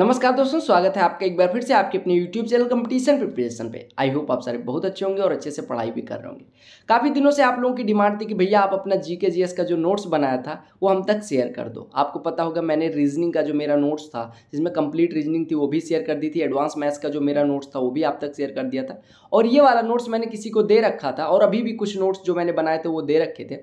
नमस्कार दोस्तों स्वागत है आपका एक बार फिर से आपके अपने YouTube चैनल कंपटीशन प्रिपरेशन पे आई होप आप सारे बहुत अच्छे होंगे और अच्छे से पढ़ाई भी कर रहे होंगे काफ़ी दिनों से आप लोगों की डिमांड थी कि भैया आप अपना जी के का जो नोट्स बनाया था वो हम तक शेयर कर दो आपको पता होगा मैंने रीजनिंग का जो मेरा नोट्स था जिसमें कंप्लीट रीजनिंग थी वो भी शेयर कर दी थी एडवांस मैथ्स का जो मेरा नोट्स था वो भी आप तक शेयर कर दिया था और ये वाला नोट्स मैंने किसी को दे रखा था और अभी भी कुछ नोट्स जो मैंने बनाए थे वो दे रखे थे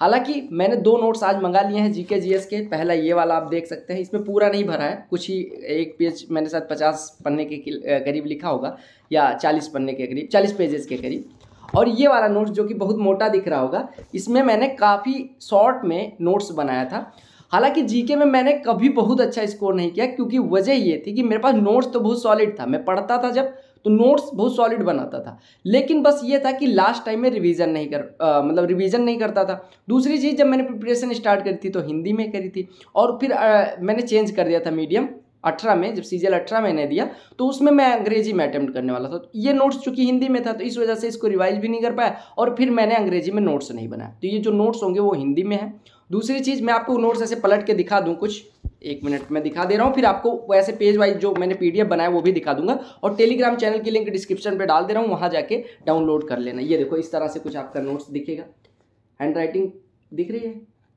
हालांकि मैंने दो नोट्स आज मंगा लिए हैं जीके जीएस के पहला ये वाला आप देख सकते हैं इसमें पूरा नहीं भरा है कुछ ही एक पेज मैंने शायद पचास पन्ने के करीब लिखा होगा या चालीस पन्ने के करीब चालीस पेजेस के करीब और ये वाला नोट्स जो कि बहुत मोटा दिख रहा होगा इसमें मैंने काफ़ी शॉर्ट में नोट्स बनाया था हालांकि जीके में मैंने कभी बहुत अच्छा स्कोर नहीं किया क्योंकि वजह ये थी कि मेरे पास नोट्स तो बहुत सॉलिड था मैं पढ़ता था जब तो नोट्स बहुत सॉलिड बनाता था लेकिन बस ये था कि लास्ट टाइम में रिवीजन नहीं कर आ, मतलब रिवीजन नहीं करता था दूसरी चीज़ जब मैंने प्रिपरेशन स्टार्ट करी थी तो हिंदी में करी थी और फिर आ, मैंने चेंज कर दिया था मीडियम अठारह में जब सीजल अठारह मैंने दिया तो उसमें मैं अंग्रेजी में अटैम्प्ट करने वाला था तो ये नोट्स चूंकि हिंदी में था तो इस वजह से इसको रिवाइज भी नहीं कर पाया और फिर मैंने अंग्रेजी में नोट्स नहीं बनाया तो ये जो नोट्स होंगे वो हिंदी में है दूसरी चीज़ मैं आपको नोट्स ऐसे पलट के दिखा दूँ कुछ एक मिनट में दिखा दे रहा हूँ फिर आपको वैसे पेज वाइज जो मैंने पीडीएफ बनाया वो भी दिखा दूंगा और टेलीग्राम चैनल की लिंक डिस्क्रिप्शन पे डाल दे रहा हूँ वहाँ जाके डाउनलोड कर लेना ये देखो इस तरह से कुछ आपका नोट्स दिखेगा हैंड राइटिंग दिख रही है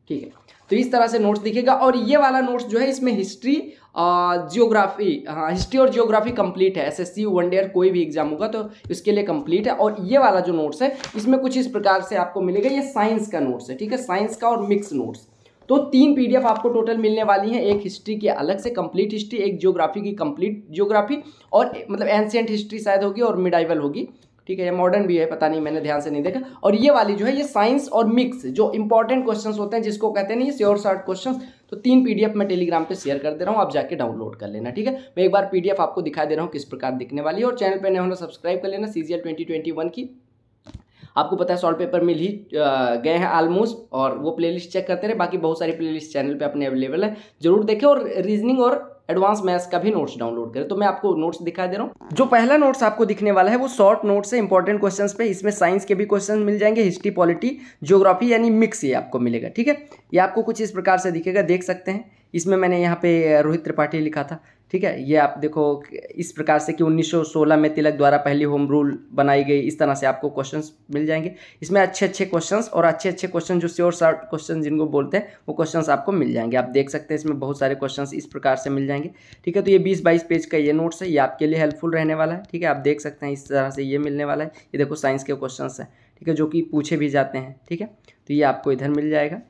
ठीक है तो इस तरह से नोट्स दिखेगा और ये वाला नोट्स जो है इसमें हिस्ट्री जियोग्राफी हाँ हिस्ट्री और जियोग्राफी कंप्लीट है एसएससी वन डेयर कोई भी एग्जाम होगा तो इसके लिए कंप्लीट है और ये वाला जो नोट्स है इसमें कुछ इस प्रकार से आपको मिलेगा ये साइंस का नोट्स है ठीक है साइंस का और मिक्स नोट्स तो तीन पीडीएफ आपको टोटल मिलने वाली है एक हिस्ट्री की अलग से कंप्लीट हिस्ट्री एक जियोग्राफी की कंप्लीट जियोग्राफी और मतलब एंशियंट हिस्ट्री शायद होगी और मिडाइवल होगी ठीक है ये मॉडर्न भी है पता नहीं मैंने ध्यान से नहीं देखा और ये वाली जो है ये साइंस और मिक्स जो इंपॉर्टेंट क्वेश्चंस होते हैं जिसको कहते हैं ना ये श्योर शॉर्ट क्वेश्चंस तो तीन पीडीएफ मैं टेलीग्राम पे शेयर कर दे रहा हूँ आप जाके डाउनलोड कर लेना ठीक है मैं एक बार पीडीएफ आपको दिखा दे रहा हूँ किस प्रकार दिखने वाली है और चैनल पर नहीं होना सब्सक्राइब कर लेना सीजीएल ट्वेंटी की आपको पता है सॉल्ट पेपर मिल ही गए हैं ऑलमोस्ट और वो प्लेलिस्ट चेक करते रहे बाकी बहुत सारी प्लेलिस्ट चैनल पे अपने अवेलेबल है जरूर देखें और रीजनिंग और एडवांस मैथ्स का भी नोट्स डाउनलोड करें तो मैं आपको नोट्स दिखा दे रहा हूँ जो पहला नोट्स आपको दिखने वाला है वो शॉर्ट नोट्स है इंपॉर्टेंट क्वेश्चंस पे इसमें साइंस के भी क्वेश्चन मिल जाएंगे हिस्ट्री पॉलिटी ज्योग्राफी यानी मिक्स ये आपको मिलेगा ठीक है ये आपको कुछ इस प्रकार से दिखेगा देख सकते हैं इसमें मैंने यहाँ पे रोहित त्रिपाठी लिखा था ठीक है ये आप देखो इस प्रकार से कि 1916 में तिलक द्वारा पहली होम रूल बनाई गई इस तरह से आपको क्वेश्चंस मिल जाएंगे इसमें अच्छे अच्छे क्वेश्चंस और अच्छे अच्छे क्वेश्चन जो श्योर शॉर्ट क्वेश्चन जिनको बोलते हैं वो क्वेश्चंस आपको मिल जाएंगे आप देख सकते हैं इसमें बहुत सारे क्वेश्चन इस प्रकार से मिल जाएंगे ठीक है तो ये बीस बाईस पेज का ये नोट्स है ये आपके लिए हेल्पफुल रहने वाला है ठीक है आप देख सकते हैं इस तरह से ये मिलने वाला है ये देखो साइंस के क्वेश्चन हैं ठीक है जो कि पूछे भी जाते हैं ठीक है तो ये आपको इधर मिल जाएगा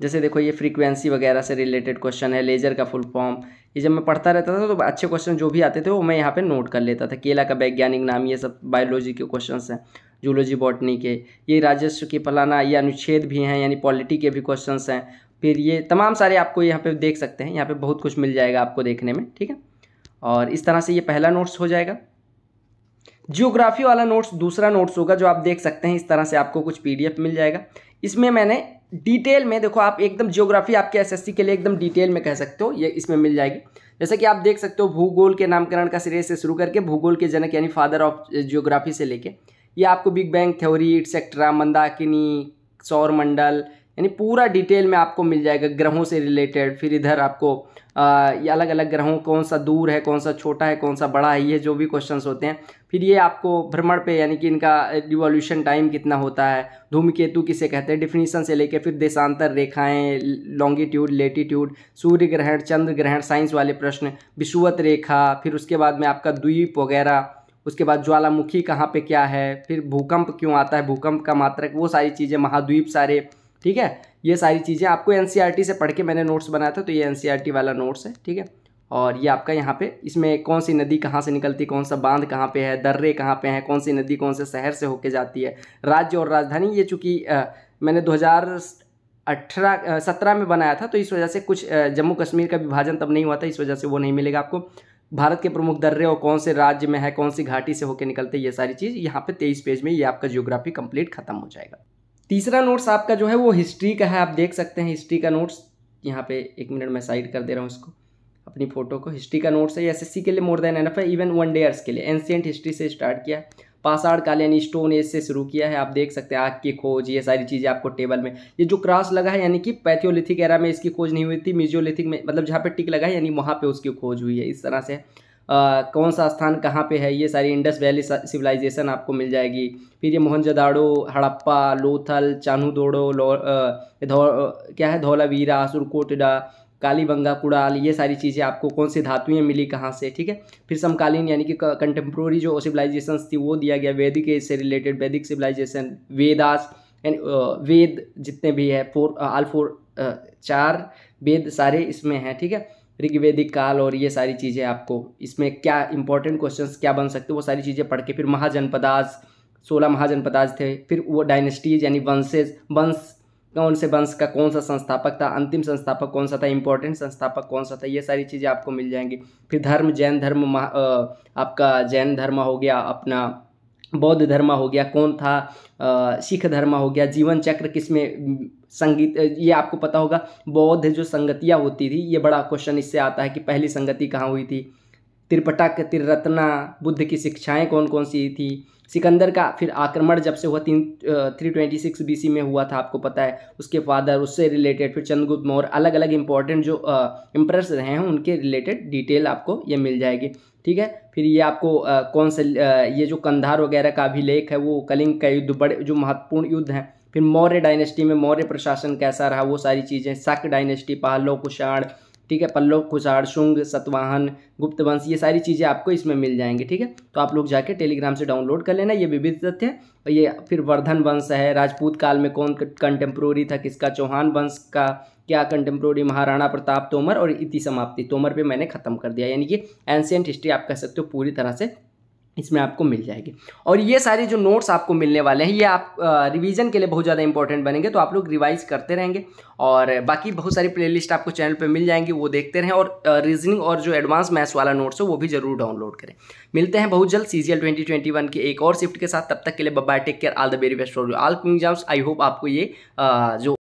जैसे देखो ये फ्रीक्वेंसी वगैरह से रिलेटेड क्वेश्चन है लेजर का फुल फॉर्म ये जब मैं पढ़ता रहता था तो अच्छे क्वेश्चन जो भी आते थे वो मैं यहाँ पे नोट कर लेता था केला का वैज्ञानिक नाम ये सब बायोलॉजी के क्वेश्चन हैं जूलॉजी बॉटनी के ये राजस्व के फलाना ये अनुच्छेद भी हैं यानी पॉलिटी के भी क्वेश्चन हैं फिर ये तमाम सारे आपको यहाँ पर देख सकते हैं यहाँ पर बहुत कुछ मिल जाएगा आपको देखने में ठीक है और इस तरह से ये पहला नोट्स हो जाएगा जियोग्राफी वाला नोट्स दूसरा नोट्स होगा जो आप देख सकते हैं इस तरह से आपको कुछ पीडीएफ मिल जाएगा इसमें मैंने डिटेल में देखो आप एकदम जियोग्राफी आपके एसएससी के लिए एकदम डिटेल में कह सकते हो ये इसमें मिल जाएगी जैसे कि आप देख सकते हो भूगोल के नामकरण का सिरे से शुरू करके भूगोल के जनक यानी फादर ऑफ जियोग्राफी से लेके ये आपको बिग बैंग थ्योरी इट्सेट्रा मंदाकिनी सौर मंडल यानी पूरा डिटेल में आपको मिल जाएगा ग्रहों से रिलेटेड फिर इधर आपको ये अलग अलग ग्रहों कौन सा दूर है कौन सा छोटा है कौन सा बड़ा है ये जो भी क्वेश्चंस होते हैं फिर ये आपको भ्रमण पे यानी कि इनका रिवॉल्यूशन टाइम कितना होता है धूमकेतु किसे कहते हैं डिफिनीसन से लेके फिर देशांतर रेखाएं लॉन्गिट्यूड लेटीट्यूड सूर्य ग्रहण चंद्र ग्रहण साइंस वाले प्रश्न विषुवत रेखा फिर उसके बाद में आपका द्वीप वगैरह उसके बाद ज्वालामुखी कहाँ पे क्या है फिर भूकंप क्यों आता है भूकंप का मात्रक वो सारी चीज़ें महाद्वीप सारे ठीक है ये सारी चीज़ें आपको एन e से पढ़ के मैंने नोट्स बनाया था तो ये एन e वाला नोट्स है ठीक है और ये आपका यहाँ पे इसमें कौन सी नदी कहाँ से निकलती है कौन सा बांध कहाँ पे है दर्रे कहाँ पे हैं कौन सी नदी कौन से शहर से होके जाती है राज्य और राजधानी ये चूँकि मैंने 2018 सत्रह में बनाया था तो इस वजह से कुछ जम्मू कश्मीर का विभाजन तब नहीं हुआ था इस वजह से वो नहीं मिलेगा आपको भारत के प्रमुख दर्रे और कौन से राज्य में है कौन सी घाटी से होकर निकलते ये सारी चीज़ यहाँ पर तेईस पेज में ये आपका जियोग्राफी कम्प्लीट खत्म हो जाएगा तीसरा नोट्स आपका जो है वो हिस्ट्री का है आप देख सकते हैं हिस्ट्री का नोट्स यहाँ पे एक मिनट मैं साइड कर दे रहा हूँ इसको अपनी फ़ोटो को हिस्ट्री का नोट्स है एसएससी के लिए more than enough even one dayers के लिए एंशियंट हिस्ट्री से स्टार्ट किया है काल यानी स्टोन एज से शुरू किया है आप देख सकते हैं आग की खोज ये सारी चीज़ें आपको टेबल में ये जो क्रॉस लगा है यानी कि पैथियोलिथिक एरा में इसकी खोज नहीं हुई थी म्यूजियोलिथिक में मतलब जहाँ पे टिक लगा है यानी वहाँ पे उसकी खोज हुई है इस तरह से कौन सा स्थान कहाँ पे है ये सारी इंडस वैली सिविलाइजेशन आपको मिल जाएगी फिर ये मोहनजोदाड़ो हड़प्पा लोथल चानूदोड़ो लो धौ क्या है धौलावीरा सुरकोटडा कालीबंगा कुड़ाल ये सारी चीज़ें आपको कौन सी धातुएं मिली कहाँ से ठीक है फिर समकालीन यानी कि कंटेम्प्रोरी जो सिविलाइजेशन थी वो दिया गया वैदिक एज से रिलेटेड वैदिक सिविलाइजेशन वेदास एंड वेद जितने भी है फोर आल फोर चार वेद सारे इसमें हैं ठीक है ऋग्वेदिक काल और ये सारी चीज़ें आपको इसमें क्या इंपॉर्टेंट क्वेश्चंस क्या बन सकते वो सारी चीज़ें पढ़ के फिर महाजनपदाज सोलह महाजनपदाज थे फिर वो डायनेस्टीज यानी वंशेज वंश कौन से वंश का कौन सा संस्थापक था अंतिम संस्थापक कौन सा था इंपॉर्टेंट संस्थापक कौन सा था ये सारी चीज़ें आपको मिल जाएंगी फिर धर्म जैन धर्म आपका जैन धर्म हो गया अपना बौद्ध धर्म हो गया कौन था सिख धर्म हो गया जीवन चक्र किस में संगीत ये आपको पता होगा बौद्ध जो संगतियाँ होती थी ये बड़ा क्वेश्चन इससे आता है कि पहली संगति कहाँ हुई थी त्रिपटा के त्रिरत्ना बुद्ध की शिक्षाएं कौन कौन सी थी सिकंदर का फिर आक्रमण जब से हुआ तीन थ्री ट्वेंटी सिक्स बी में हुआ था आपको पता है उसके फादर उससे रिलेटेड फिर चंद्रगुप्त मौर्य अलग अलग इंपॉर्टेंट जो इम्प्रेस रहे हैं उनके रिलेटेड डिटेल आपको ये मिल जाएगी ठीक है फिर ये आपको आ, कौन से आ, ये जो कंधार वगैरह का अभिलेख है वो कलिंग का युद्ध बड़े जो महत्वपूर्ण युद्ध हैं फिर मौर्य डायनेस्टी में मौर्य प्रशासन कैसा रहा वो सारी चीज़ें शक डायनेस्टी पहलो कुषाण ठीक है पल्लव खुसार शुंग सतवाहन गुप्त वंश ये सारी चीज़ें आपको इसमें मिल जाएंगी ठीक है तो आप लोग जाके टेलीग्राम से डाउनलोड कर लेना ये विविध तथ्य ये फिर वर्धन वंश है राजपूत काल में कौन कंटेम्प्रोरी था किसका चौहान वंश का क्या कंटेम्प्रोरी महाराणा प्रताप तोमर और इति समाप्ति तोमर पे मैंने ख़त्म कर दिया यानी कि एंशियंट हिस्ट्री आप कह सकते हो पूरी तरह से इसमें आपको मिल जाएगी और ये सारे जो नोट्स आपको मिलने वाले हैं ये आप रिवीजन के लिए बहुत ज़्यादा इंपॉर्टेंट बनेंगे तो आप लोग रिवाइज करते रहेंगे और बाकी बहुत सारी प्लेलिस्ट आपको चैनल पे मिल जाएंगी वो देखते रहें और रीजनिंग और जो एडवांस मैथ्स वाला नोट्स है वो भी जरूर डाउनलोड करें मिलते हैं बहुत जल्द C G L twenty twenty one के एक और शिफ्ट के साथ तब तक के लिए बब्बा take care all the very best for you all exams I hope आपको ये जो